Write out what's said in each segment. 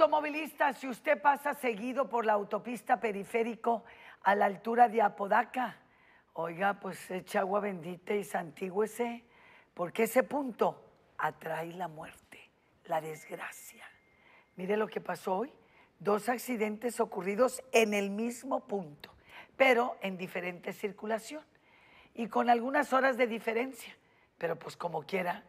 Automovilista, si usted pasa seguido por la autopista periférico a la altura de Apodaca, oiga, pues echa agua bendita y santígüese, porque ese punto atrae la muerte, la desgracia. Mire lo que pasó hoy, dos accidentes ocurridos en el mismo punto, pero en diferente circulación y con algunas horas de diferencia, pero pues como quiera,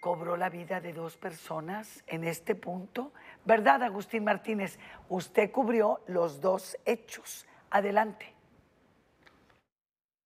cobró la vida de dos personas en este punto. ¿Verdad, Agustín Martínez? Usted cubrió los dos hechos. Adelante.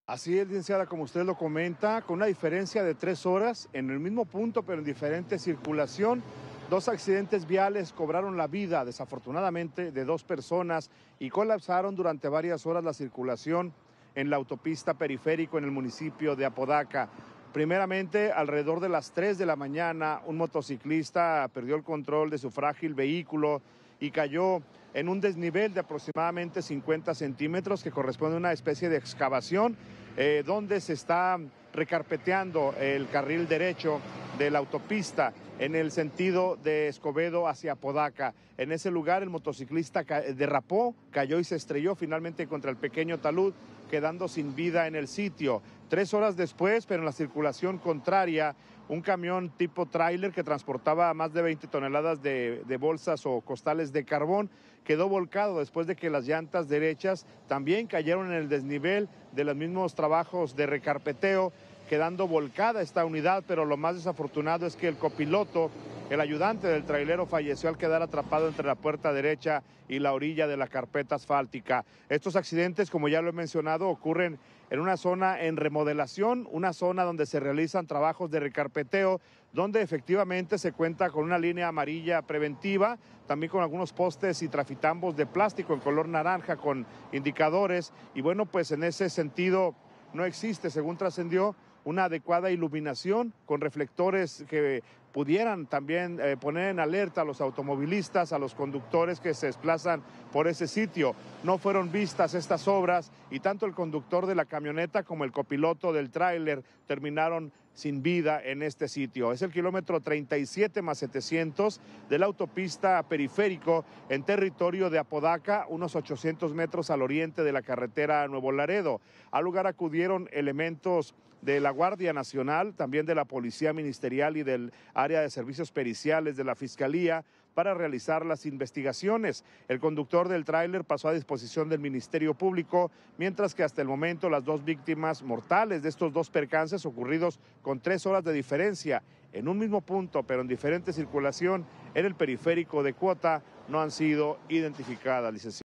Así es, licenciada, como usted lo comenta, con una diferencia de tres horas en el mismo punto, pero en diferente circulación. Dos accidentes viales cobraron la vida, desafortunadamente, de dos personas y colapsaron durante varias horas la circulación en la autopista periférico en el municipio de Apodaca. Primeramente, alrededor de las 3 de la mañana, un motociclista perdió el control de su frágil vehículo y cayó en un desnivel de aproximadamente 50 centímetros que corresponde a una especie de excavación eh, donde se está recarpeteando el carril derecho de la autopista en el sentido de Escobedo hacia Podaca. En ese lugar el motociclista derrapó, cayó y se estrelló finalmente contra el pequeño talud, quedando sin vida en el sitio. Tres horas después, pero en la circulación contraria, un camión tipo tráiler que transportaba más de 20 toneladas de, de, bolsas o costales de carbón quedó volcado después de que las llantas derechas también cayeron en el desnivel de los mismos trabajos de recarpeteo quedando volcada esta unidad, pero lo más desafortunado es que el copiloto, el ayudante del trailero, falleció al quedar atrapado entre la puerta derecha y la orilla de la carpeta asfáltica. Estos accidentes, como ya lo he mencionado, ocurren en una zona en remodelación, una zona donde se realizan trabajos de recarpeteo, donde efectivamente se cuenta con una línea amarilla preventiva, también con algunos postes y trafitambos de plástico en color naranja con indicadores. Y bueno, pues en ese sentido no existe, según trascendió, una adecuada iluminación con reflectores que pudieran también eh, poner en alerta a los automovilistas, a los conductores que se desplazan por ese sitio. No fueron vistas estas obras y tanto el conductor de la camioneta como el copiloto del tráiler terminaron sin vida en este sitio. Es el kilómetro 37 más 700 de la autopista periférico en territorio de Apodaca, unos 800 metros al oriente de la carretera Nuevo Laredo. Al lugar acudieron elementos de la Guardia Nacional, también de la Policía Ministerial y del área de servicios periciales de la Fiscalía para realizar las investigaciones. El conductor del tráiler pasó a disposición del Ministerio Público, mientras que hasta el momento las dos víctimas mortales de estos dos percances ocurridos con tres horas de diferencia en un mismo punto, pero en diferente circulación en el periférico de Cuota, no han sido identificadas,